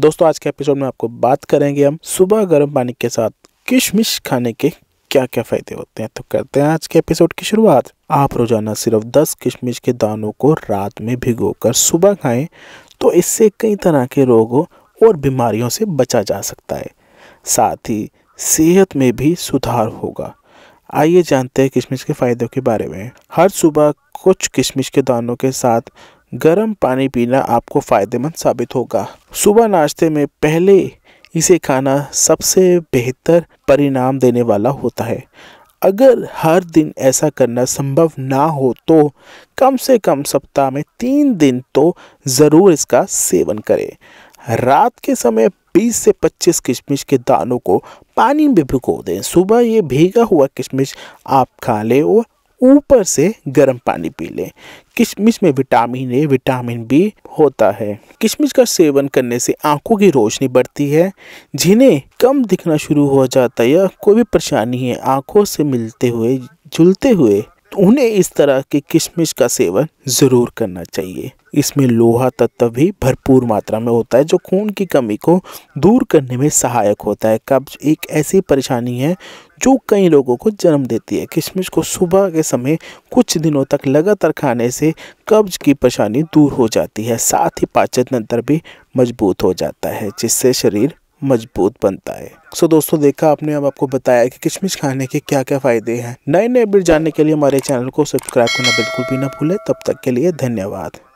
दोस्तों आज के एपिसोड में आपको बात करेंगे हम सुबह गर्म पानी के साथ किशमिश खाने के क्या क्या फायदे होते हैं तो करते हैं आज के एपिसोड की शुरुआत आप रोजाना सिर्फ 10 किशमिश के दानों को रात में भिगोकर सुबह खाएं तो इससे कई तरह के रोगों और बीमारियों से बचा जा सकता है साथ ही सेहत में भी सुधार होगा आइए जानते हैं किशमिश के फ़ायदों के बारे में हर सुबह कुछ किशमिश के दानों के साथ गर्म पानी पीना आपको फ़ायदेमंद साबित होगा सुबह नाश्ते में पहले इसे खाना सबसे बेहतर परिणाम देने वाला होता है अगर हर दिन ऐसा करना संभव ना हो तो कम से कम सप्ताह में तीन दिन तो ज़रूर इसका सेवन करें रात के समय बीस से पच्चीस किशमिश के दानों को पानी में भिगो दें सुबह ये भीगा हुआ किशमिश आप खा लें और ऊपर से गर्म पानी पी लें किशमिश में विटामिन ए विटामिन बी होता है किशमिश का सेवन करने से आंखों की रोशनी बढ़ती है जिन्हें कम दिखना शुरू हो जाता है या कोई भी परेशानी है आंखों से मिलते हुए झुलते हुए तो उन्हें इस तरह के किशमिश का सेवन ज़रूर करना चाहिए इसमें लोहा तत्व भी भरपूर मात्रा में होता है जो खून की कमी को दूर करने में सहायक होता है कब्ज एक ऐसी परेशानी है जो कई लोगों को जन्म देती है किशमिश को सुबह के समय कुछ दिनों तक लगातार खाने से कब्ज की परेशानी दूर हो जाती है साथ ही पाचन तंत्र भी मजबूत हो जाता है जिससे शरीर मजबूत बनता है सो दोस्तों देखा आपने अब आपको बताया कि किशमिश खाने के क्या क्या फ़ायदे हैं नए नए अपडेट जानने के लिए हमारे चैनल को सब्सक्राइब करना बिल्कुल भी ना भूले तब तक के लिए धन्यवाद